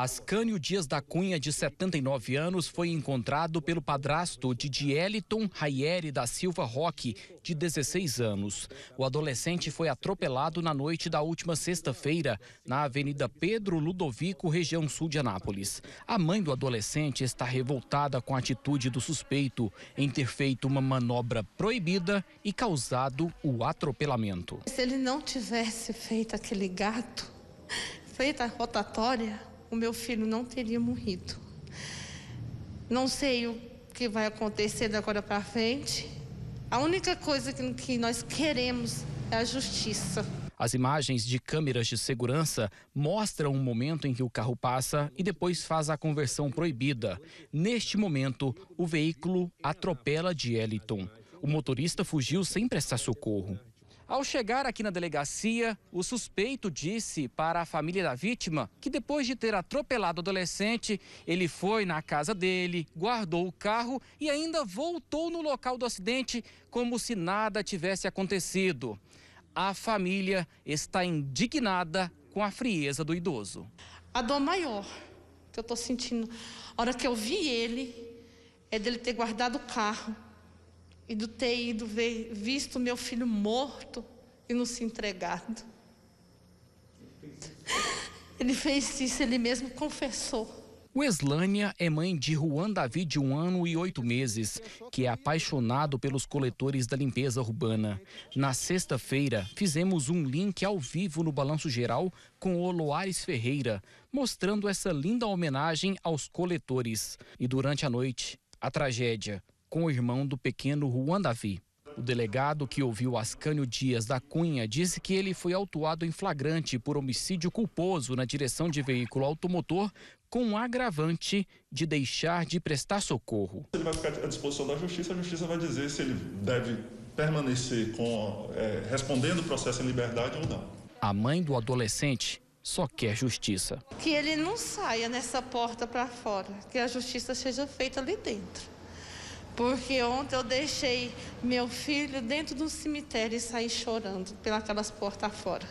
Ascânio Dias da Cunha, de 79 anos, foi encontrado pelo padrasto de Dieliton Rayeri da Silva Roque, de 16 anos. O adolescente foi atropelado na noite da última sexta-feira, na Avenida Pedro Ludovico, região sul de Anápolis. A mãe do adolescente está revoltada com a atitude do suspeito em ter feito uma manobra proibida e causado o atropelamento. Se ele não tivesse feito aquele gato, feita a rotatória, o meu filho não teria morrido. Não sei o que vai acontecer daqui agora para frente. A única coisa que nós queremos é a justiça. As imagens de câmeras de segurança mostram o um momento em que o carro passa e depois faz a conversão proibida. Neste momento, o veículo atropela de Eliton. O motorista fugiu sem prestar socorro. Ao chegar aqui na delegacia, o suspeito disse para a família da vítima que depois de ter atropelado o adolescente, ele foi na casa dele, guardou o carro e ainda voltou no local do acidente como se nada tivesse acontecido. A família está indignada com a frieza do idoso. A dor maior que eu estou sentindo, a hora que eu vi ele, é dele ter guardado o carro e do ter ido ver, visto meu filho morto e não se entregado. Ele fez isso, ele mesmo confessou. Weslânia é mãe de Juan Davi de um ano e oito meses, que é apaixonado pelos coletores da limpeza urbana. Na sexta-feira, fizemos um link ao vivo no Balanço Geral com Oloares Ferreira, mostrando essa linda homenagem aos coletores. E durante a noite, a tragédia com o irmão do pequeno Juan Davi. O delegado que ouviu Ascânio Dias da Cunha disse que ele foi autuado em flagrante por homicídio culposo na direção de veículo automotor com um agravante de deixar de prestar socorro. Ele vai ficar à disposição da justiça, a justiça vai dizer se ele deve permanecer com, é, respondendo o processo em liberdade ou não. A mãe do adolescente só quer justiça. Que ele não saia nessa porta para fora, que a justiça seja feita ali dentro. Porque ontem eu deixei meu filho dentro do cemitério e saí chorando pelas portas fora.